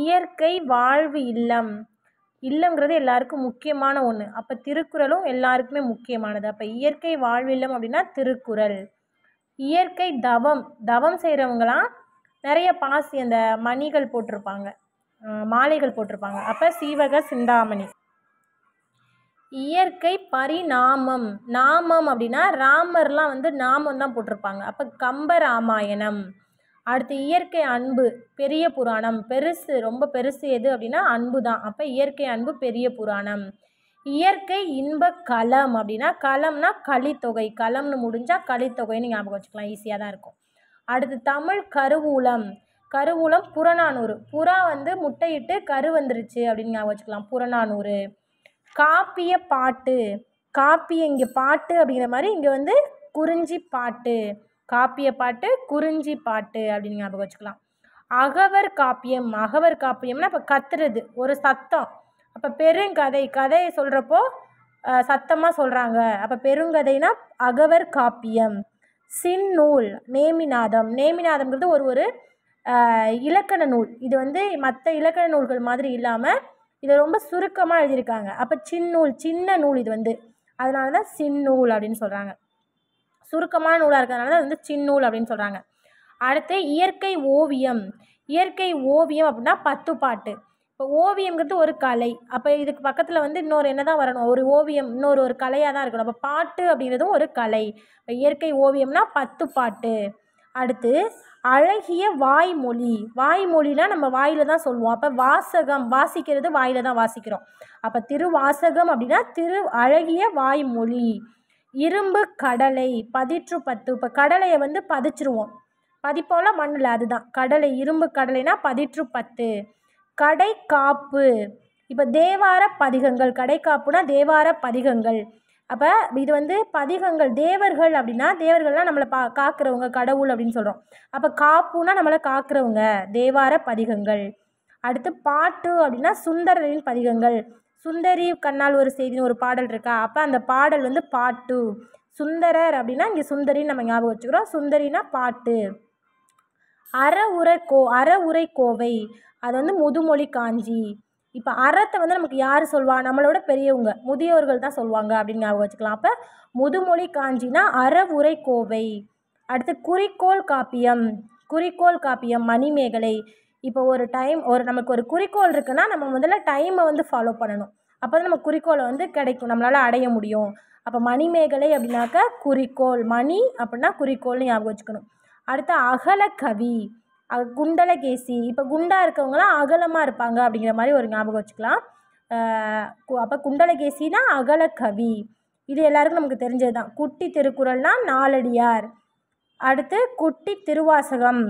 இயற்கை வாழ்வு இல்லம் இல்லங்கிறது எல்லாருக்கும் முக்கியமான ஒன்று அப்போ திருக்குறளும் எல்லாருக்குமே முக்கியமானது அப்போ இயற்கை வாழ்வு இல்லம் அப்படின்னா திருக்குறள் இயற்கை தவம் தவம் செய்கிறவங்களாம் நிறைய பாசி அந்த மணிகள் போட்டிருப்பாங்க மாலைகள் போட்டிருப்பாங்க அப்போ சீவக சிந்தாமணி இயற்கை பரிணாமம் நாமம் அப்படின்னா ராமர்லாம் வந்து நாமம் தான் போட்டிருப்பாங்க அப்போ கம்பராமாயணம் அடுத்து இயற்கை அன்பு பெரிய புராணம் பெருசு ரொம்ப பெருசு எது அப்படின்னா அன்பு தான் அப்போ இயற்கை அன்பு பெரிய புராணம் இயற்கை இன்ப களம் அப்படின்னா களம்னா களித்தொகை களம்னு முடிஞ்சால் களித்தொகைன்னு ஞாபகம் வச்சுக்கலாம் ஈஸியாக தான் இருக்கும் அடுத்து தமிழ் கருவூலம் கருவூலம் புறநானூறு புறா வந்து முட்டையிட்டு கரு வந்துருச்சு அப்படின்னு ஞாபகம் வச்சுக்கலாம் புறநானூறு காப்பிய பாட்டு காப்பி இங்கே பாட்டு அப்படிங்கிற மாதிரி இங்கே வந்து குறிஞ்சி பாட்டு காப்பிய பாட்டு குறிஞ்சி பாட்டு அப்படின்னு ஞாபகம் வச்சுக்கலாம் அகவர் காப்பியம் அகவர் காப்பியம்னா இப்போ கத்துறது ஒரு சத்தம் அப்போ பெருங்கதை கதையை சொல்கிறப்போ சத்தமாக சொல்கிறாங்க அப்போ பெருங்கதைனா அகவர் காப்பியம் சின்னூல் நேமிநாதம் நேமிநாதம்ங்கிறது ஒரு ஒரு இலக்கண நூல் இது வந்து மற்ற இலக்கண நூல்கள் மாதிரி இல்லாமல் இதை ரொம்ப சுருக்கமாக எழுதியிருக்காங்க அப்போ சின்னூல் சின்ன நூல் இது வந்து அதனால தான் சின்னூல் அப்படின்னு சொல்கிறாங்க சுருக்கமான நூலாக இருக்கிறதுனால வந்து சின்னூல் அப்படின்னு சொல்கிறாங்க அடுத்து இயற்கை ஓவியம் இயற்கை ஓவியம் அப்படின்னா பத்து பாட்டு இப்போ ஓவியம்ங்கிறது ஒரு கலை அப்போ இதுக்கு பக்கத்தில் வந்து இன்னொரு என்ன தான் வரணும் ஒரு ஓவியம் இன்னொரு ஒரு கலையாக தான் இருக்கணும் அப்போ பாட்டு அப்படிங்கிறதும் ஒரு கலை இப்போ இயற்கை ஓவியம்னா பத்து பாட்டு அடுத்து அழகிய வாய்மொழி வாய்மொழினா நம்ம வாயில் தான் சொல்லுவோம் அப்போ வாசகம் வாசிக்கிறது வாயில் தான் வாசிக்கிறோம் அப்போ திருவாசகம் அப்படின்னா திரு அழகிய வாய்மொழி இரும்பு கடலை பதிற்று பத்து இப்போ கடலையை வந்து பதிச்சிருவோம் பதிப்போல் மண்ணில் அதுதான் கடலை இரும்பு கடலைனா பதிற்று பத்து கடை காப்பு இப்போ தேவார பதிகங்கள் கடை காப்புனா தேவார பதிகங்கள் அப்போ இது வந்து பதிகங்கள் தேவர்கள் அப்படின்னா தேவர்கள்லாம் நம்மளை பா காக்கிறவங்க கடவுள் அப்படின்னு சொல்கிறோம் அப்போ காப்புனா நம்மளை காக்கிறவங்க தேவார பதிகங்கள் அடுத்து பாட்டு அப்படின்னா சுந்தரரின் பதிகங்கள் சுந்தரி கண்ணால் ஒரு செய்தின்னு ஒரு பாடல் இருக்கா அப்போ அந்த பாடல் வந்து பாட்டு சுந்தரர் அப்படின்னா இங்கே சுந்தரின்னு நம்ம ஞாபகம் வச்சுக்கிறோம் சுந்தரினா பாட்டு அற உரை கோ அற உரை கோவை அது வந்து முதுமொழி காஞ்சி இப்போ அறத்தை வந்து நமக்கு யார் சொல்வா நம்மளோட பெரியவங்க முதியோர்கள் தான் சொல்லுவாங்க அப்படின்னு ஞாபகம் வச்சுக்கலாம் அப்போ முதுமொழி காஞ்சினா அற உரை கோவை அடுத்து குறிக்கோள் காப்பியம் குறிக்கோள் காப்பியம் மணிமேகலை இப்போ ஒரு டைம் ஒரு நமக்கு ஒரு குறிக்கோள் இருக்குன்னா நம்ம முதல்ல டைமை வந்து ஃபாலோ பண்ணணும் அப்போ தான் நம்ம குறிக்கோளை வந்து கிடைக்கும் நம்மளால் அடைய முடியும் அப்போ மணிமேகலை அப்படின்னாக்கா குறிக்கோள் மணி அப்படின்னா குறிக்கோள்னு ஞாபகம் வச்சுக்கணும் அடுத்து கவி குண்டலகேசி இப்போ குண்டாக இருக்கவங்களாம் அகலமாக இருப்பாங்க அப்படிங்கிற மாதிரி ஒரு ஞாபகம் வச்சுக்கலாம் அப்போ குண்டலகேசினா கவி இது எல்லாருக்கும் நமக்கு தெரிஞ்சது தான் குட்டி திருக்குறள்னால் நாலடியார் அடுத்து குட்டி திருவாசகம்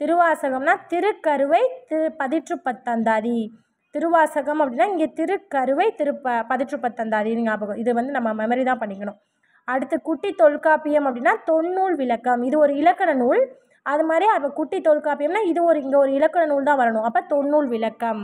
திருவாசகம்னா திருக்கருவை திரு பதிற்று பத்தந்தாதி திருவாசகம் அப்படின்னா இங்கே திருக்கருவை திரு ப பதிற்று பத்தந்தாதின்னு ஞாபகம் இது வந்து நம்ம மெமரி தான் பண்ணிக்கணும் அடுத்து குட்டி தொல்காப்பியம் அப்படின்னா தொன்னூல் விளக்கம் இது ஒரு இலக்கண நூல் அது மாதிரி அப்போ குட்டி தொல்காப்பியம்னா இது ஒரு இங்கே ஒரு இலக்கண நூல் தான் வரணும் அப்போ தொன்னூல் விளக்கம்